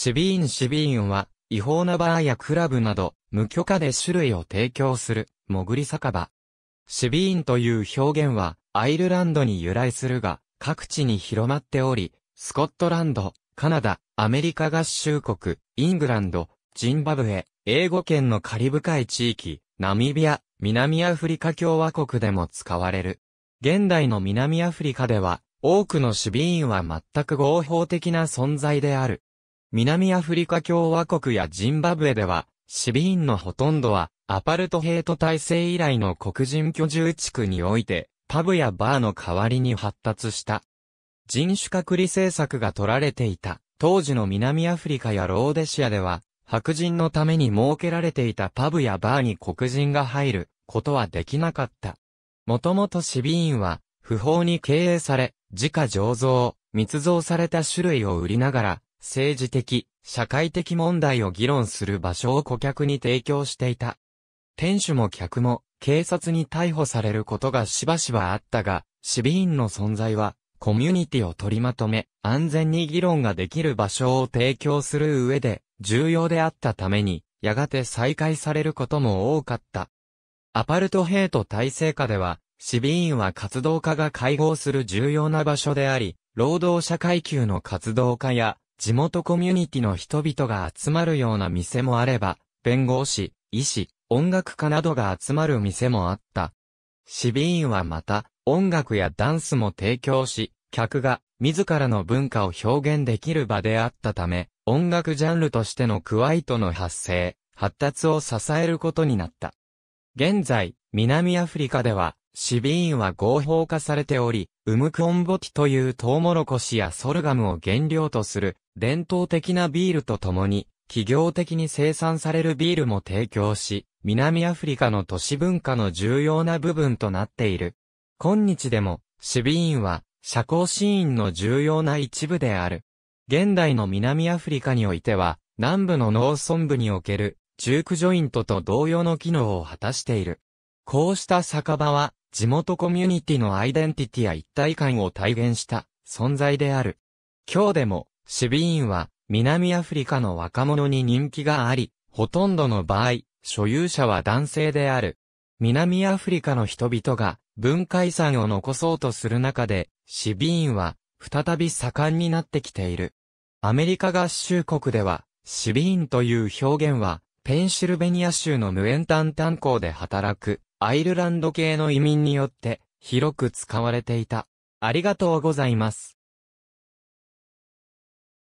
シビーンシビーンは、違法なバーやクラブなど、無許可で種類を提供する、潜り酒場。シビーンという表現は、アイルランドに由来するが、各地に広まっており、スコットランド、カナダ、アメリカ合衆国、イングランド、ジンバブエ、英語圏のカリブ海地域、ナミビア、南アフリカ共和国でも使われる。現代の南アフリカでは、多くのシビーンは全く合法的な存在である。南アフリカ共和国やジンバブエでは、市民のほとんどは、アパルトヘイト体制以来の黒人居住地区において、パブやバーの代わりに発達した。人種隔離政策が取られていた。当時の南アフリカやローデシアでは、白人のために設けられていたパブやバーに黒人が入ることはできなかった。もともと市民は、不法に経営され、自家醸造、密造された種類を売りながら、政治的、社会的問題を議論する場所を顧客に提供していた。店主も客も警察に逮捕されることがしばしばあったが、市備員の存在はコミュニティを取りまとめ、安全に議論ができる場所を提供する上で重要であったために、やがて再開されることも多かった。アパルトヘイト体制下では、市備員は活動家が会合する重要な場所であり、労働者階級の活動家や地元コミュニティの人々が集まるような店もあれば、弁護士、医師、音楽家などが集まる店もあった。シビーンはまた、音楽やダンスも提供し、客が自らの文化を表現できる場であったため、音楽ジャンルとしてのクワイトの発生、発達を支えることになった。現在、南アフリカでは、シビーンは合法化されており、ウムクオンボティというトウモロコシやソルガムを原料とする伝統的なビールとともに、企業的に生産されるビールも提供し、南アフリカの都市文化の重要な部分となっている。今日でも、シビーンは、社交シーンの重要な一部である。現代の南アフリカにおいては、南部の農村部における、ジュークジョイントと同様の機能を果たしている。こうした酒場は、地元コミュニティのアイデンティティや一体感を体現した存在である。今日でもシビーンは、南アフリカの若者に人気があり、ほとんどの場合、所有者は男性である。南アフリカの人々が文化遺産を残そうとする中で、シビーンは再び盛んになってきている。アメリカ合衆国では、シビーンという表現は、ペンシルベニア州の無塩炭炭鉱で働く、アイルランド系の移民によって、広く使われていた。ありがとうございます。